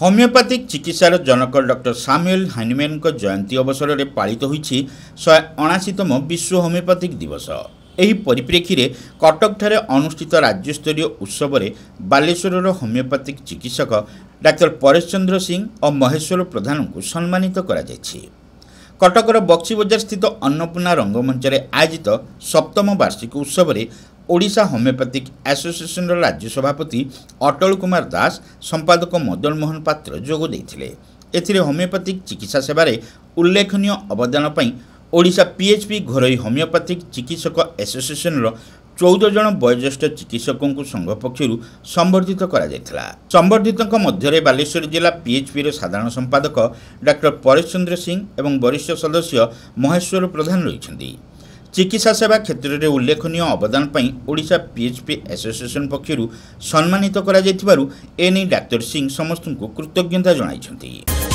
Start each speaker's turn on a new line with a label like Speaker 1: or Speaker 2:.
Speaker 1: homoeopathic ଚିକିତ୍ସାର ଜନକ doctor ସାମ୍ୟୁଏଲ୍ ହାନିମେନ୍ଙ୍କ ଜୟନ୍ତୀ ଅବସରରେ ପାଳିତ ହୋଇଛି ଶହେ ଅଣାଅଶୀତମ ବିଶ୍ୱ ହୋମିଓପାଥିକ୍ ଦିବସ ଏହି ପରିପ୍ରେକ୍ଷୀରେ କଟକଠାରେ ଅନୁଷ୍ଠିତ ରାଜ୍ୟସ୍ତରୀୟ ଉତ୍ସବରେ ବାଲେଶ୍ୱରର ହୋମିଓପାଥିକ୍ ଚିକିତ୍ସକ ଡାକ୍ତର ପରେଶ ଚନ୍ଦ୍ର ସିଂ ଓ ମହେଶ୍ୱର ପ୍ରଧାନଙ୍କୁ ସମ୍ମାନିତ କରାଯାଇଛି କଟକର ବକ୍ସିବଜାର ସ୍ଥିତ ଅନ୍ନପୂର୍ଣ୍ଣା ରଙ୍ଗମଞ୍ଚରେ ଆୟୋଜିତ ସପ୍ତମ ବାର୍ଷିକ ଉତ୍ସବରେ ଓଡ଼ିଶା ହୋମିଓପାଥିକ୍ ଆସୋସିଏସନ୍ର ରାଜ୍ୟ ସଭାପତି ଅଟଳ କୁମାର ଦାସ ସମ୍ପାଦକ ମଦନ ମୋହନ ପାତ୍ର ଯୋଗ ଦେଇଥିଲେ ଏଥିରେ ହୋମିଓପାଥିକ୍ ଚିକିତ୍ସା ସେବାରେ ଉଲ୍ଲେଖନୀୟ ଅବଦାନ ପାଇଁ ଓଡ଼ିଶା ପିଏଚ୍ପି ଘରୋଇ ହୋମିଓପାଥିକ୍ ଚିକିତ୍ସକ ଆସୋସିଏସନ୍ର ଚଉଦ ଜଣ ବୟୋଜ୍ୟେଷ୍ଠ ଚିକିତ୍ସକଙ୍କୁ ସଂଘ ପକ୍ଷରୁ ସମ୍ବର୍ଦ୍ଧିତ କରାଯାଇଥିଲା ସମ୍ବର୍ଦ୍ଧିତଙ୍କ ମଧ୍ୟରେ ବାଲେଶ୍ୱର ଜିଲ୍ଲା ପିଏଚ୍ପିର ସାଧାରଣ ସମ୍ପାଦକ ଡକ୍ଟର ପରେଶ ଚନ୍ଦ୍ର ସିଂ ଏବଂ ବରିଷ୍ଠ ସଦସ୍ୟ ମହେଶ୍ୱର ପ୍ରଧାନ ରହିଛନ୍ତି ଚିକିତ୍ସା ସେବା କ୍ଷେତ୍ରରେ ଉଲ୍ଲେଖନୀୟ ଅବଦାନ ପାଇଁ ଓଡ଼ିଶା ପିଏଚ୍ପି ଆସୋସିଏସନ୍ ପକ୍ଷରୁ ସମ୍ମାନିତ କରାଯାଇଥିବାରୁ ଏନେଇ ଡାକ୍ତର ସିଂ ସମସ୍ତଙ୍କୁ କୃତଜ୍ଞତା ଜଣାଇଛନ୍ତି